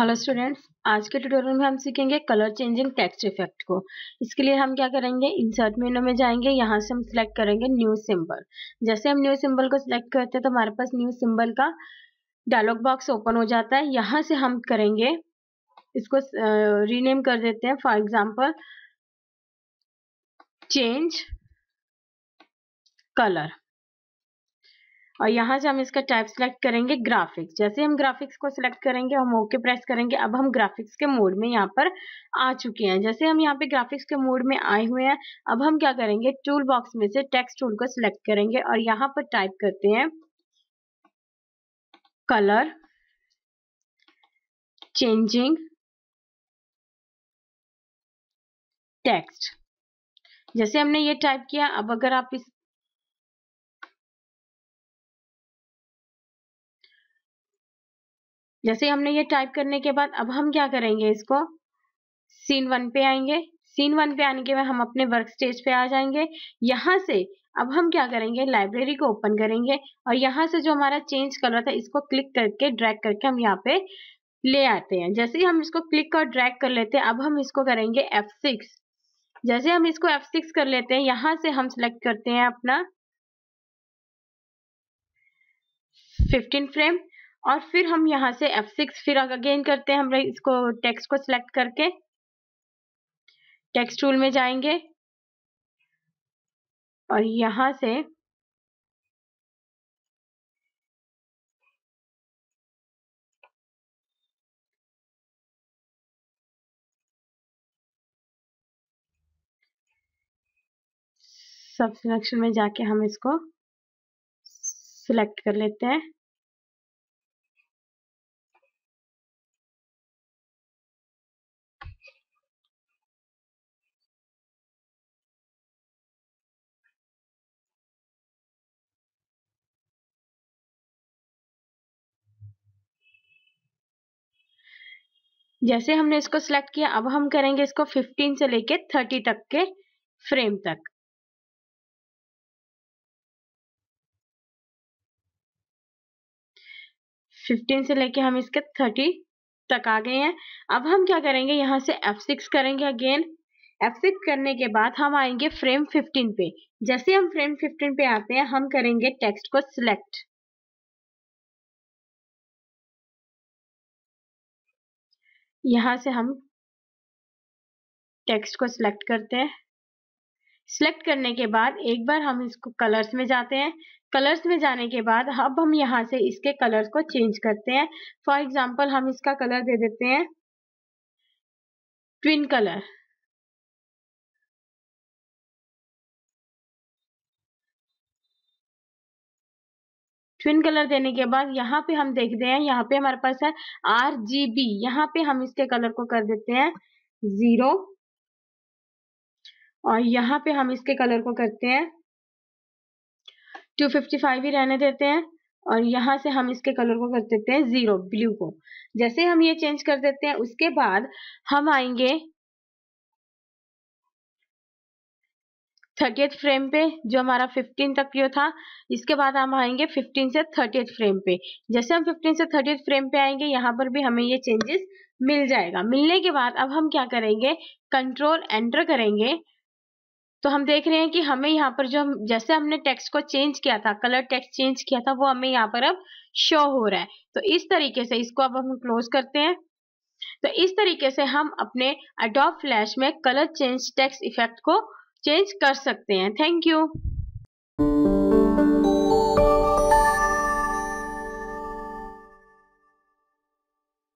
hello students आज के tutorial में हम सीखेंगे कलर चेंजिंग टेक्स्ट इफेक्ट को इसके लिए हम क्या करेंगे इंसर्ट मेनू में जाएंगे यहाँ से हम सिलेक्ट करेंगे न्यू सिंबल जैसे हम न्यू सिंबल को सिलेक्ट करते हैं तो हमारे पास न्यू सिंबल का डायलॉग बॉक्स ओपन हो जाता है यहाँ से हम करेंगे इसको रीनेम कर देते हैं फॉर एग्जाम्पल चेंज कलर और यहाँ से हम इसका टाइप सिलेक्ट करेंगे ग्राफिक्स जैसे हम ग्राफिक्स को सिलेक्ट करेंगे हम ओके प्रेस करेंगे अब हम ग्राफिक्स के मोड में यहाँ पर आ चुके हैं जैसे हम यहाँ पे ग्राफिक्स के मोड में आए हुए हैं अब हम क्या करेंगे टूल बॉक्स में से टेक्स्ट टूल को सिलेक्ट करेंगे और यहाँ पर टाइप करते हैं कलर चेंजिंग टेक्स्ट जैसे हमने ये टाइप किया अब अगर आप इस जैसे हमने ये टाइप करने के बाद अब हम क्या करेंगे इसको सीन वन पे आएंगे सीन वन पे आने के बाद हम अपने वर्क स्टेज पे आ जाएंगे यहाँ से अब हम क्या करेंगे लाइब्रेरी को ओपन करेंगे और यहाँ से जो हमारा चेंज कलर था इसको क्लिक करके ड्रैग करके हम यहाँ पे ले आते हैं जैसे ही हम इसको क्लिक और ड्रैग कर लेते हैं अब हम इसको करेंगे F6 जैसे हम इसको F6 कर लेते हैं यहाँ से हम सिलेक्ट करते हैं अपना 15 फ्रेम और फिर हम यहाँ से F6 फिर अगेन करते हैं हम इसको टेक्स्ट को सिलेक्ट करके टेक्स्ट टूल में जाएंगे और यहाँ से सब सिलेक्शन में जाके हम इसको सिलेक्ट कर लेते हैं जैसे हमने इसको सिलेक्ट किया अब हम करेंगे इसको 15 से लेके 30 तक के फ्रेम तक फिफ्टीन से लेके हम इसके थर्टी तक आ गए हैं अब हम क्या करेंगे यहाँ से F6 करेंगे अगेन F6 करने के बाद हम आएंगे फ्रेम 15 पे जैसे हम फ्रेम 15 पे आते हैं हम करेंगे टेक्स्ट को सिलेक्ट यहाँ से हम टेक्स्ट को सिलेक्ट करते हैं सिलेक्ट करने के बाद एक बार हम इसको कलर्स में जाते हैं कलर्स में जाने के बाद अब हम यहाँ से इसके कलर्स को चेंज करते हैं फॉर एग्जाम्पल हम इसका कलर दे देते हैं ट्विन कलर ट्विन कलर देने के बाद यहाँ पे हम देखते हैं यहाँ पे हमारे पास है आर जी बी यहाँ पे हम इसके कलर को कर देते हैं जीरो और यहाँ पे हम इसके कलर को करते हैं 255 ही रहने देते हैं और यहाँ से हम इसके कलर को कर देते हैं जीरो ब्लू को जैसे हम ये चेंज कर देते हैं उसके बाद हम आएंगे थर्टी फ्रेम पे जो हमारा 15 तक जो था इसके बाद हम आएंगे 15 से थर्टी फ्रेम पे जैसे हम 15 से थर्टी फ्रेम पे आएंगे यहाँ पर भी हमें ये चेंजेस मिल जाएगा मिलने के बाद अब हम क्या करेंगे कंट्रोल एंटर करेंगे तो हम देख रहे हैं कि हमें यहाँ पर जो हम जैसे हमने टेक्स्ट को चेंज किया था कलर टेक्स्ट चेंज किया था वो हमें यहाँ पर अब शो हो रहा है तो इस तरीके से इसको अब हम क्लोज करते हैं तो इस तरीके से हम अपने अडोप फ्लैश में कलर चेंज टेक्स्ट इफेक्ट को चेंज कर सकते हैं थैंक यू